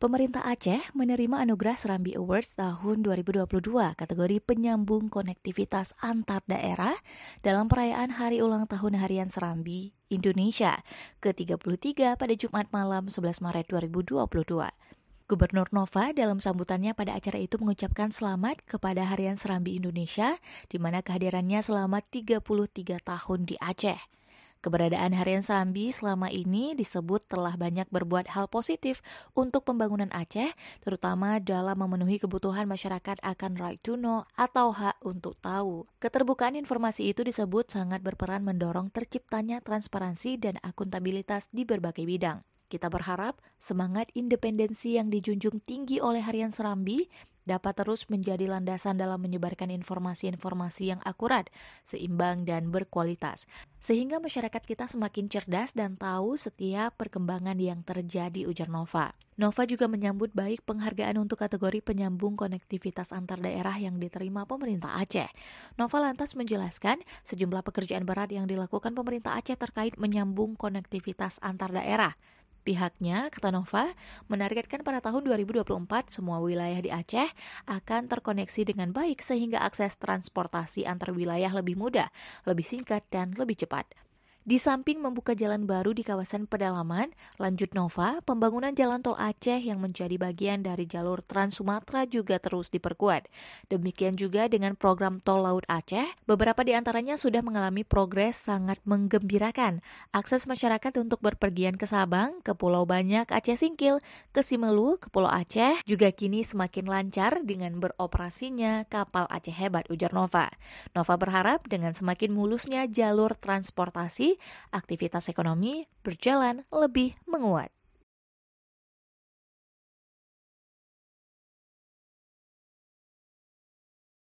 Pemerintah Aceh menerima anugerah Serambi Awards tahun 2022 kategori penyambung konektivitas antar daerah dalam perayaan Hari Ulang Tahun Harian Serambi Indonesia ke-33 pada Jumat malam 11 Maret 2022. Gubernur Nova dalam sambutannya pada acara itu mengucapkan selamat kepada Harian Serambi Indonesia di mana kehadirannya selama 33 tahun di Aceh. Keberadaan Harian Serambi selama ini disebut telah banyak berbuat hal positif untuk pembangunan Aceh, terutama dalam memenuhi kebutuhan masyarakat akan right to know atau hak untuk tahu. Keterbukaan informasi itu disebut sangat berperan mendorong terciptanya transparansi dan akuntabilitas di berbagai bidang. Kita berharap semangat independensi yang dijunjung tinggi oleh Harian Serambi dapat terus menjadi landasan dalam menyebarkan informasi-informasi yang akurat, seimbang, dan berkualitas, sehingga masyarakat kita semakin cerdas dan tahu setiap perkembangan yang terjadi, ujar Nova. Nova juga menyambut baik penghargaan untuk kategori penyambung konektivitas antar daerah yang diterima pemerintah Aceh. Nova lantas menjelaskan sejumlah pekerjaan berat yang dilakukan pemerintah Aceh terkait menyambung konektivitas antar daerah. Pihaknya, kata Nova, menargetkan pada tahun 2024 semua wilayah di Aceh akan terkoneksi dengan baik sehingga akses transportasi antar wilayah lebih mudah, lebih singkat, dan lebih cepat. Di samping membuka jalan baru di kawasan pedalaman, lanjut Nova, pembangunan jalan tol Aceh yang menjadi bagian dari jalur Trans Sumatera juga terus diperkuat. Demikian juga dengan program Tol Laut Aceh, beberapa di antaranya sudah mengalami progres sangat menggembirakan. Akses masyarakat untuk berpergian ke Sabang, ke Pulau Banyak, Aceh Singkil, ke Simelu, ke Pulau Aceh juga kini semakin lancar dengan beroperasinya kapal Aceh Hebat ujar Nova. Nova berharap dengan semakin mulusnya jalur transportasi aktivitas ekonomi berjalan lebih menguat.